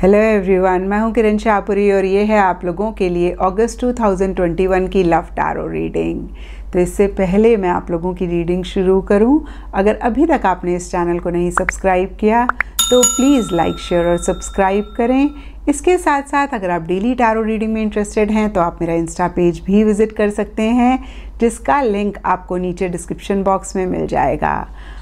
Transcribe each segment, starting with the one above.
hello everyone मैं हूं किरण शाहपुरी और ये है आप लोगों के लिए अगस्त 2021 की लव टारो रीडिंग तो इससे पहले मैं आप लोगों की रीडिंग शुरू करूं अगर अभी तक आपने इस चैनल को नहीं सब्सक्राइब किया तो प्लीज़ लाइक शेयर और सब्सक्राइब करें इसके साथ साथ अगर आप डेली टारो रीडिंग में इंटरेस्टेड हैं तो आप मेरा इंस्टा पेज भी विज़िट कर सकते हैं जिसका लिंक आपको नीचे डिस्क्रिप्शन बॉक्स में मिल जाएगा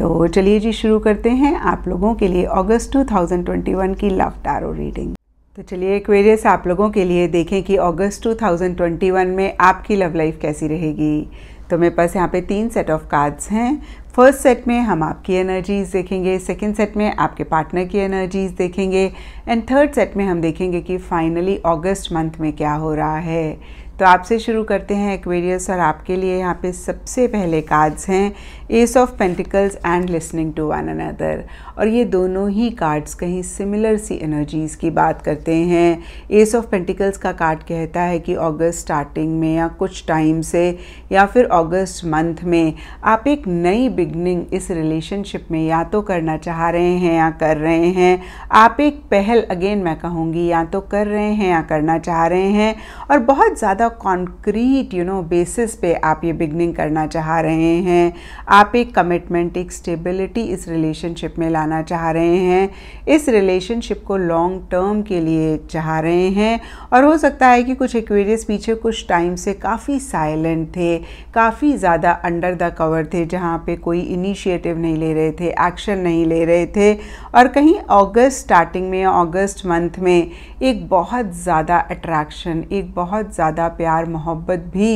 तो चलिए जी शुरू करते हैं आप लोगों के लिए अगस्त 2021 की लव टारो रीडिंग तो चलिए क्वेरियस आप लोगों के लिए देखें कि अगस्त 2021 में आपकी लव लाइफ कैसी रहेगी तो मेरे पास यहाँ पे तीन सेट ऑफ कार्ड्स हैं फर्स्ट सेट में हम आपकी एनर्जीज देखेंगे सेकेंड सेट में आपके पार्टनर की एनर्जीज देखेंगे एंड थर्ड सेट में हम देखेंगे कि फाइनली अगस्त मंथ में क्या हो रहा है तो आपसे शुरू करते हैं एक्वेरियस और आपके लिए यहाँ पे सबसे पहले कार्ड्स हैं ace of pentacles and listening to one another और ये दोनों ही कार्ड्स कहीं सिमिलर सी एनर्जीज़ की बात करते हैं एस ऑफ पेंटिकल्स का कार्ड कहता है कि अगस्त स्टार्टिंग में या कुछ टाइम से या फिर अगस्त मंथ में आप एक नई बिगनिंग इस रिलेशनशिप में या तो करना चाह रहे हैं या कर रहे हैं आप एक पहल अगेन मैं कहूँगी या तो कर रहे हैं या करना चाह रहे हैं और बहुत ज़्यादा कॉन्क्रीट यू नो बेसिस पे आप ये बिगनिंग करना चाह रहे हैं आप एक कमिटमेंट एक स्टेबिलिटी इस रिलेशनशिप में ला बनाना चाह रहे हैं इस रिलेशनशिप को लॉन्ग टर्म के लिए चाह रहे हैं और हो सकता है कि कुछ एक्वेरियस पीछे कुछ टाइम से काफ़ी साइलेंट थे काफ़ी ज़्यादा अंडर द कवर थे जहाँ पे कोई इनिशिएटिव नहीं ले रहे थे एक्शन नहीं ले रहे थे और कहीं अगस्त स्टार्टिंग में अगस्त मंथ में एक बहुत ज़्यादा अट्रैक्शन एक बहुत ज़्यादा प्यार मोहब्बत भी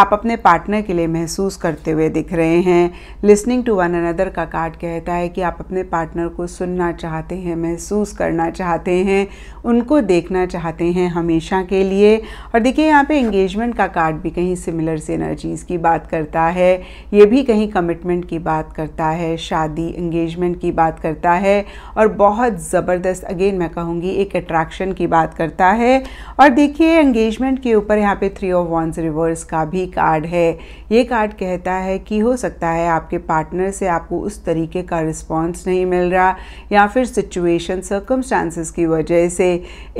आप अपने पार्टनर के लिए महसूस करते हुए दिख रहे हैं लिसनिंग टू वन अनदर का कार्ड कहता है कि आप अपने पार्टनर को सुनना चाहते हैं महसूस करना चाहते हैं उनको देखना चाहते हैं हमेशा के लिए और देखिए यहाँ पे एंगेजमेंट का कार्ड भी कहीं सिमिलर एनर्जीज़ की बात करता है ये भी कहीं कमिटमेंट की बात करता है शादी एंगेजमेंट की बात करता है और बहुत ज़बरदस्त अगेन मैं कहूँगी एक अट्रैक्शन की बात करता है और देखिए एंगेजमेंट के ऊपर यहाँ पे थ्री ऑफ वॉन्स रिवर्स का भी कार्ड है ये कार्ड कहता है कि हो सकता है आपके पार्टनर से आपको उस तरीके का रिस्पॉन्स नहीं मिल रहा या फिर सिचुएशन सर्कमस्टांसिस की वजह से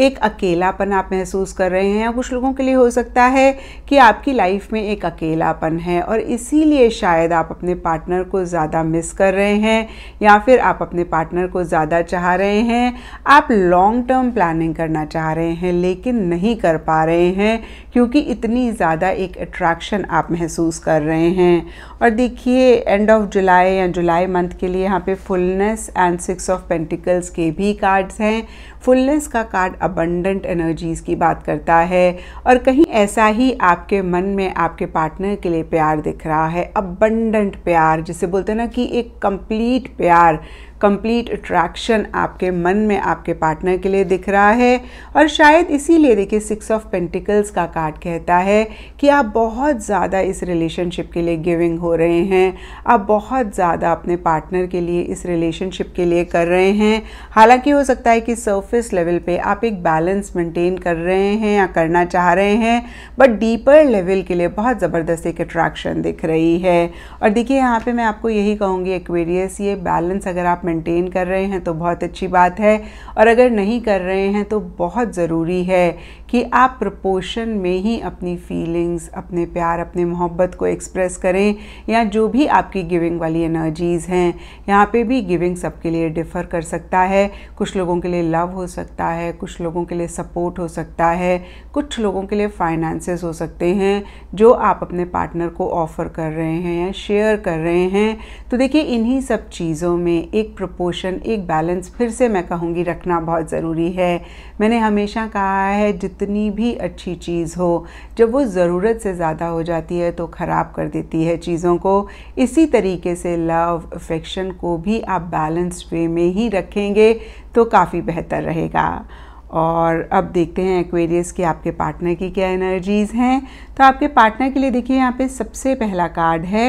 एक अकेलापन आप महसूस कर रहे हैं कुछ लोगों के लिए हो सकता है कि आपकी लाइफ में एक अकेलापन है और इसीलिए शायद आप अपने पार्टनर को ज़्यादा मिस कर रहे हैं या फिर आप अपने पार्टनर को ज़्यादा चाह रहे हैं आप लॉन्ग टर्म प्लानिंग करना चाह रहे हैं लेकिन नहीं कर पा रहे हैं क्योंकि इतनी ज़्यादा एक अट्रैक्शन आप महसूस कर रहे हैं और देखिए एंड ऑफ जुलाई या जुलाई मंथ के लिए यहाँ पे fullness and six of pentacles के भी कार्ड्स हैं फुलनेस का कार्ड अबंडेंट एनर्जीज़ की बात करता है और कहीं ऐसा ही आपके मन में आपके पार्टनर के लिए प्यार दिख रहा है अबंडेंट प्यार जिसे बोलते हैं ना कि एक कंप्लीट प्यार कंप्लीट अट्रैक्शन आपके मन में आपके पार्टनर के लिए दिख रहा है और शायद इसीलिए देखिए सिक्स ऑफ पेंटिकल्स का कार्ड कहता है कि आप बहुत ज़्यादा इस रिलेशनशिप के लिए गिविंग हो रहे हैं आप बहुत ज़्यादा अपने पार्टनर के लिए इस रिलेशनशिप के लिए कर रहे हैं हालांकि हो सकता है कि सर्फेस लेवल पे आप एक बैलेंस मेंटेन कर रहे हैं या करना चाह रहे हैं बट डीपर लेवल के लिए बहुत ज़बरदस्त एक अट्रैक्शन दिख रही है और देखिए यहाँ पर मैं आपको यही कहूँगी एक्वेरियस ये बैलेंस अगर आप मेनटेन कर रहे रहे हैं तो बहुत अच्छी बात है और अगर नहीं कर रहे हैं तो बहुत ज़रूरी है कि आप प्रपोशन में ही अपनी फीलिंग्स अपने प्यार अपने मोहब्बत को एक्सप्रेस करें या जो भी आपकी गिविंग वाली एनर्जीज़ हैं यहाँ पे भी गिविंग सबके लिए डिफ़र कर सकता है कुछ लोगों के लिए लव हो सकता है कुछ लोगों के लिए सपोर्ट हो सकता है कुछ लोगों के लिए फाइनेंसेस हो सकते हैं जो आप अपने पार्टनर को ऑफ़र कर रहे हैं या शेयर कर रहे हैं तो देखिए इन्हीं सब चीज़ों में एक प्रपोशन एक बैलेंस फिर से मैं कहूँगी रखना बहुत ज़रूरी है मैंने हमेशा कहा है जित कितनी भी अच्छी चीज़ हो जब वो ज़रूरत से ज़्यादा हो जाती है तो ख़राब कर देती है चीज़ों को इसी तरीके से लव अफेक्शन को भी आप बैलेंस्ड वे में ही रखेंगे तो काफ़ी बेहतर रहेगा और अब देखते हैं एक्वेरियस की आपके पार्टनर की क्या एनर्जीज़ हैं तो आपके पार्टनर के लिए देखिए यहाँ पे सबसे पहला कार्ड है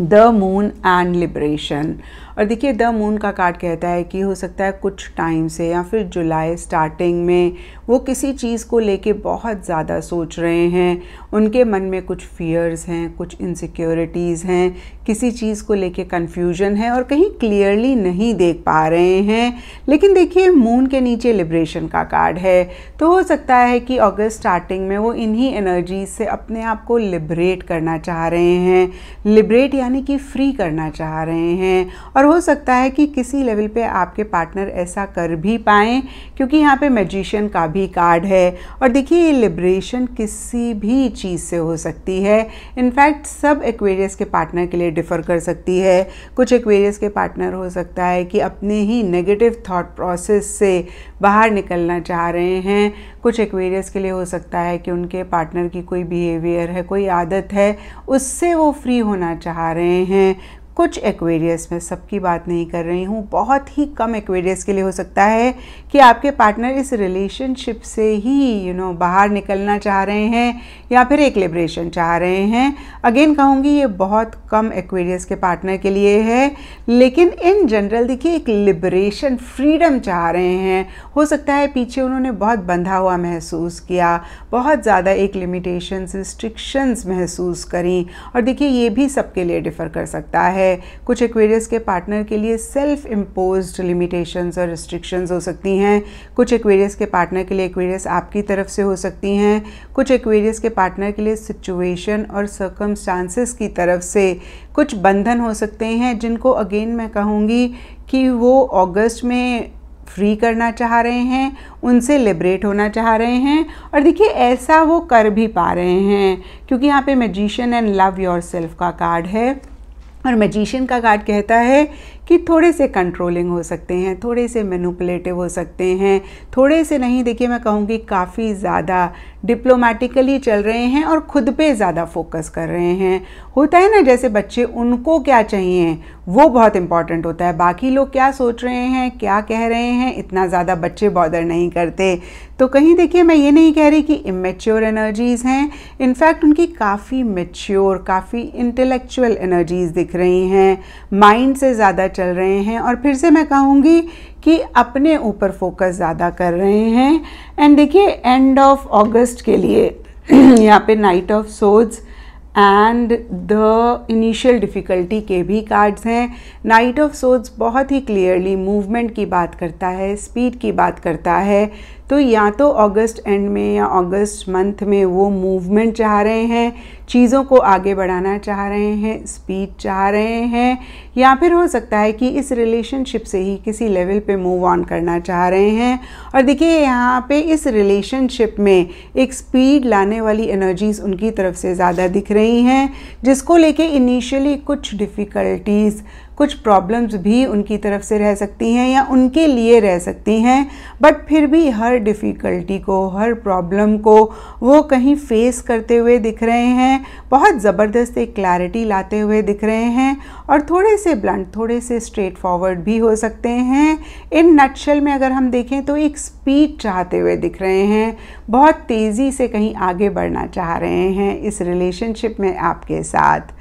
द मून एंड लिबरेशन और देखिए द मून का कार्ड कहता है कि हो सकता है कुछ टाइम से या फिर जुलाई स्टार्टिंग में वो किसी चीज़ को लेके बहुत ज़्यादा सोच रहे हैं उनके मन में कुछ फियर्स हैं कुछ इनसिक्योरिटीज़ हैं किसी चीज़ को लेके कंफ्यूजन है और कहीं क्लियरली नहीं देख पा रहे हैं लेकिन देखिए मून के नीचे लिब्रेशन का कार्ड है तो हो सकता है कि अगस्त स्टार्टिंग में वो इन्हीं एनर्जी से अपने आप को लिबरेट करना चाह रहे हैं लिबरेट यानी कि फ्री करना चाह रहे हैं और हो सकता है कि किसी लेवल पे आपके पार्टनर ऐसा कर भी पाएँ क्योंकि यहाँ पे मैजिशियन का भी भी कार्ड है और देखिए ये लिब्रेशन किसी भी चीज़ से हो सकती है इनफैक्ट सब एक्वेरियस के पार्टनर के लिए डिफ़र कर सकती है कुछ एक्वेरियस के पार्टनर हो सकता है कि अपने ही नेगेटिव थॉट प्रोसेस से बाहर निकलना चाह रहे हैं कुछ एक्वेरियस के लिए हो सकता है कि उनके पार्टनर की कोई बिहेवियर है कोई आदत है उससे वो फ्री होना चाह रहे हैं कुछ एक्वेरियस में सबकी बात नहीं कर रही हूँ बहुत ही कम एक्वेरियस के लिए हो सकता है कि आपके पार्टनर इस रिलेशनशिप से ही यू you नो know, बाहर निकलना चाह रहे हैं या फिर एक लिब्रेशन चाह रहे हैं अगेन कहूँगी ये बहुत कम एक्वेरियस के पार्टनर के लिए है लेकिन इन जनरल देखिए एक लिब्रेशन फ्रीडम चाह रहे हैं हो सकता है पीछे उन्होंने बहुत बंधा हुआ महसूस किया बहुत ज़्यादा एक लिमिटेशंस रिस्ट्रिक्शंस महसूस करी और देखिए ये भी सबके लिए डिफ़र कर सकता है है कुछ एक्वेरियस के पार्टनर के लिए सेल्फ इम्पोज लिमिटेशंस और रिस्ट्रिक्शंस हो सकती हैं कुछ एक्वेरियस के पार्टनर के लिए एक्वेरियस आपकी तरफ से हो सकती हैं कुछ एक्वेरियस के पार्टनर के लिए सिचुएशन और सर्कमस्टांसिस की तरफ से कुछ बंधन हो सकते हैं जिनको अगेन मैं कहूँगी कि वो अगस्त में फ्री करना चाह रहे हैं उनसे लिबरेट होना चाह रहे हैं और देखिए ऐसा वो कर भी पा रहे हैं क्योंकि यहाँ पे magician and love yourself का कार्ड है और मजिशियन का कार्ड कहता है कि थोड़े से कंट्रोलिंग हो सकते हैं थोड़े से मैनुपलेटिव हो सकते हैं थोड़े से नहीं देखिए मैं कहूँगी काफ़ी ज़्यादा डिप्लोमेटिकली चल रहे हैं और ख़ुद पे ज़्यादा फोकस कर रहे हैं होता है ना जैसे बच्चे उनको क्या चाहिए वो बहुत इंपॉर्टेंट होता है बाकी लोग क्या सोच रहे हैं क्या कह रहे हैं इतना ज़्यादा बच्चे बॉदर नहीं करते तो कहीं देखिए मैं ये नहीं कह रही कि इमेच्योर एनर्जीज़ हैं इनफैक्ट उनकी काफ़ी मेच्योर काफ़ी इंटेलेक्चुअल एनर्जीज़ दिख रही हैं माइंड से ज़्यादा चल रहे हैं और फिर से मैं कहूँगी कि अपने ऊपर फोकस ज़्यादा कर रहे हैं एंड देखिए एंड ऑफ अगस्त के लिए यहाँ पे नाइट ऑफ सोज एंड द इनिशियल डिफ़िकल्टी के भी कार्ड्स हैं नाइट ऑफ सोज बहुत ही क्लियरली मूवमेंट की बात करता है स्पीड की बात करता है तो या तो अगस्त एंड में या अगस्त मंथ में वो मूवमेंट चाह रहे हैं चीज़ों को आगे बढ़ाना चाह रहे हैं स्पीड चाह रहे हैं या फिर हो सकता है कि इस रिलेशनशिप से ही किसी लेवल पे मूव ऑन करना चाह रहे हैं और देखिए यहाँ पे इस रिलेशनशिप में एक स्पीड लाने वाली एनर्जीज़ उनकी तरफ से ज़्यादा दिख रही हैं जिसको लेके इनिशियली कुछ डिफ़िकल्टीज़ कुछ प्रॉब्लम्स भी उनकी तरफ से रह सकती हैं या उनके लिए रह सकती हैं बट फिर भी हर हर डिफ़िकल्टी को हर प्रॉब्लम को वो कहीं फेस करते हुए दिख रहे हैं बहुत ज़बरदस्त एक क्लैरिटी लाते हुए दिख रहे हैं और थोड़े से ब्लंट थोड़े से स्ट्रेट फॉरवर्ड भी हो सकते हैं इन नटशल में अगर हम देखें तो एक स्पीड चाहते हुए दिख रहे हैं बहुत तेज़ी से कहीं आगे बढ़ना चाह रहे हैं इस रिलेशनशिप में आपके साथ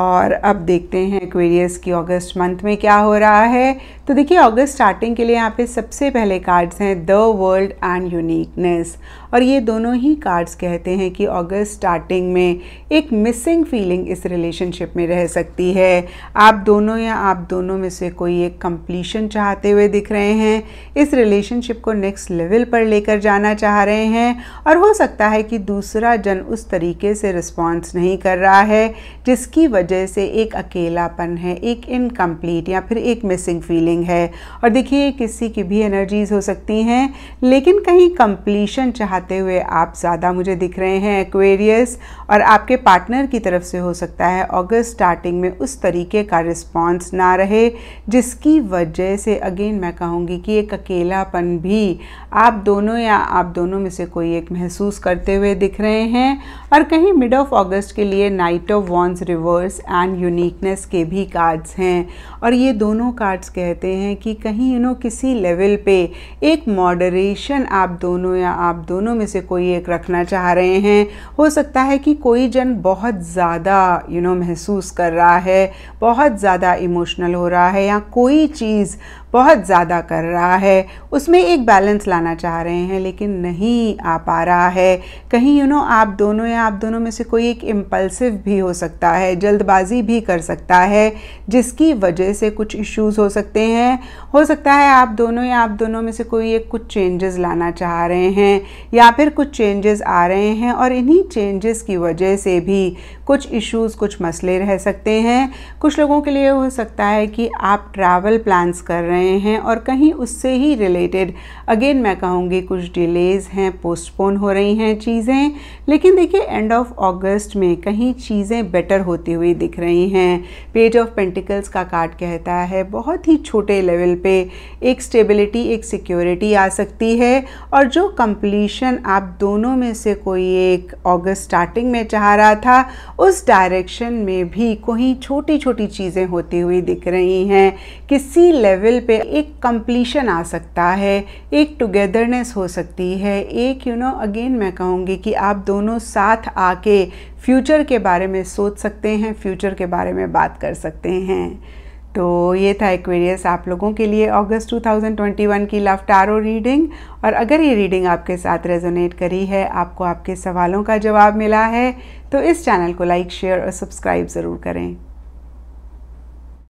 और अब देखते हैं एक्वेरियस की अगस्त मंथ में क्या हो रहा है तो देखिए अगस्त स्टार्टिंग के लिए यहाँ पे सबसे पहले कार्ड्स हैं द वर्ल्ड एंड यूनिकनेस और ये दोनों ही कार्ड्स कहते हैं कि अगस्त स्टार्टिंग में एक मिसिंग फीलिंग इस रिलेशनशिप में रह सकती है आप दोनों या आप दोनों में से कोई एक कंप्लीशन चाहते हुए दिख रहे हैं इस रिलेशनशिप को नेक्स्ट लेवल पर लेकर जाना चाह रहे हैं और हो सकता है कि दूसरा जन उस तरीके से रिस्पॉन्स नहीं कर रहा है जिसकी वजह वजह से एक अकेलापन है एक इनकम्प्लीट या फिर एक मिसिंग फीलिंग है और देखिए किसी की भी एनर्जीज़ हो सकती हैं लेकिन कहीं कंप्लीशन चाहते हुए आप ज़्यादा मुझे दिख रहे हैं एक्वेरियस और आपके पार्टनर की तरफ से हो सकता है अगस्त स्टार्टिंग में उस तरीके का रिस्पॉन्स ना रहे जिसकी वजह से अगेन मैं कहूँगी कि एक अकेलापन भी आप दोनों या आप दोनों में से कोई एक महसूस करते हुए दिख रहे हैं और कहीं मिड ऑफ अगस्त के लिए knight of wands reversed uniqueness and uniqueness के भी कार्ड्स हैं और ये दोनों कार्ड्स कहते हैं कि कहीं यू नो किसी लेवल पे एक मॉडरेशन आप दोनों या आप दोनों में से कोई एक रखना चाह रहे हैं हो सकता है कि कोई जन बहुत ज़्यादा यू नो महसूस कर रहा है बहुत ज़्यादा इमोशनल हो रहा है या कोई चीज़ बहुत ज़्यादा कर रहा है उसमें एक बैलेंस लाना चाह रहे हैं लेकिन नहीं आ पा रहा है कहीं यू नो आप दोनों या आप दोनों में से कोई एक इम्पल्सिव भी हो सकता है जल्दबाजी भी कर सकता है जिसकी वजह से कुछ इश्यूज हो सकते हैं हो सकता है आप दोनों या आप दोनों में से कोई एक कुछ चेंजेस लाना चाह रहे हैं या फिर कुछ चेंजेस आ रहे हैं और इन्हीं चेंजेस की वजह से भी कुछ इश्यूज़ कुछ मसले रह सकते हैं कुछ लोगों के लिए हो सकता है कि आप ट्रैवल प्लान्स कर रहे हैं आए हैं और कहीं उससे ही रिलेटेड अगेन मैं कहूँगी कुछ डिलेज़ हैं पोस्टपोन हो रही हैं चीज़ें लेकिन देखिए एंड ऑफ अगस्त में कहीं चीज़ें बेटर होती हुई दिख रही हैं पेज ऑफ पेंटिकल्स का कार्ड कहता है बहुत ही छोटे लेवल पे एक स्टेबिलिटी एक सिक्योरिटी आ सकती है और जो कंप्लीशन आप दोनों में से कोई एक अगस्त स्टार्टिंग में चाह रहा था उस डायरेक्शन में भी कोई छोटी छोटी चीज़ें होती हुई दिख रही हैं किसी लेवल पे पे एक कंप्लीशन आ सकता है एक टुगेदरनेस हो सकती है एक यू नो अगेन मैं कहूँगी कि आप दोनों साथ आके फ्यूचर के बारे में सोच सकते हैं फ्यूचर के बारे में बात कर सकते हैं तो ये था एक्वेरियस आप लोगों के लिए अगस्त 2021 की लव टारो रीडिंग और अगर ये रीडिंग आपके साथ रेजोनेट करी है आपको आपके सवालों का जवाब मिला है तो इस चैनल को लाइक शेयर और सब्सक्राइब ज़रूर करें